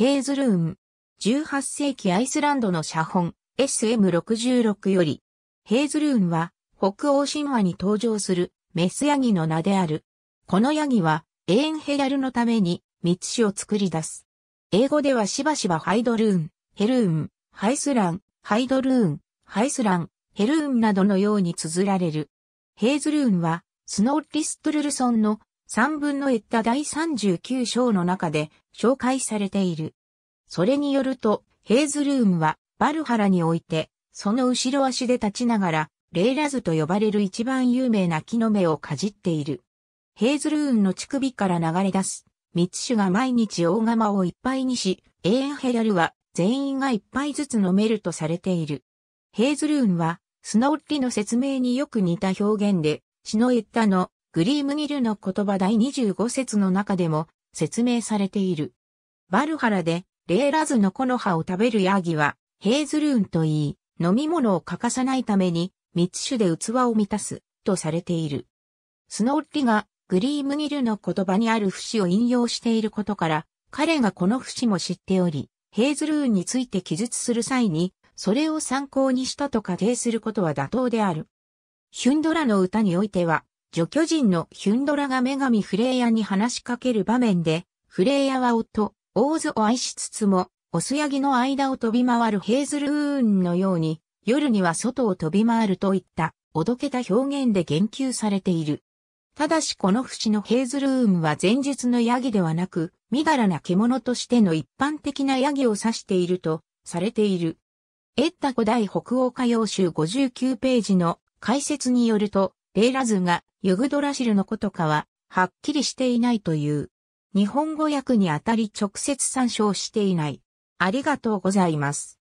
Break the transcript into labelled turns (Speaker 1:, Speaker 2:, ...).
Speaker 1: ヘーズルーン。18世紀アイスランドの写本 SM66 より、ヘーズルーンは北欧神話に登場するメスヤギの名である。このヤギはエーンヘヤルのためにつ種を作り出す。英語ではしばしばハイドルーン、ヘルーン、ハイスラン、ハイドルーン、ハイスラン、ヘルーンなどのように綴られる。ヘーズルーンは、スノーリストルルソンの3分のエッタ第39章の中で、紹介されている。それによると、ヘイズルームはバルハラにおいて、その後ろ足で立ちながら、レイラズと呼ばれる一番有名な木の芽をかじっている。ヘイズルーンの乳首から流れ出す、つ種が毎日大釜をいっぱいにし、エーンヘラルは全員が一杯ずつ飲めるとされている。ヘイズルーンは、スノッリの説明によく似た表現で、シノエッタのグリームニルの言葉第25節の中でも説明されている。バルハラで、レーラズの木の葉を食べるヤギは、ヘーズルーンといい、飲み物を欠かさないために、密種で器を満たす、とされている。スノーリが、グリームニルの言葉にある節を引用していることから、彼がこの節も知っており、ヘーズルーンについて記述する際に、それを参考にしたと仮定することは妥当である。ヒュンドラの歌においては、女巨人のヒュンドラが女神フレイヤに話しかける場面で、フレイヤは夫、オーズを愛しつつも、オスヤギの間を飛び回るヘイズルウーンのように、夜には外を飛び回るといった、おどけた表現で言及されている。ただしこの節のヘイズルウーンは前述のヤギではなく、みだらな獣としての一般的なヤギを指していると、されている。エッタ古代北欧歌謡集59ページの解説によると、レイラズがユグドラシルのことかは、はっきりしていないという。日本語訳にあたり直接参照していない。ありがとうございます。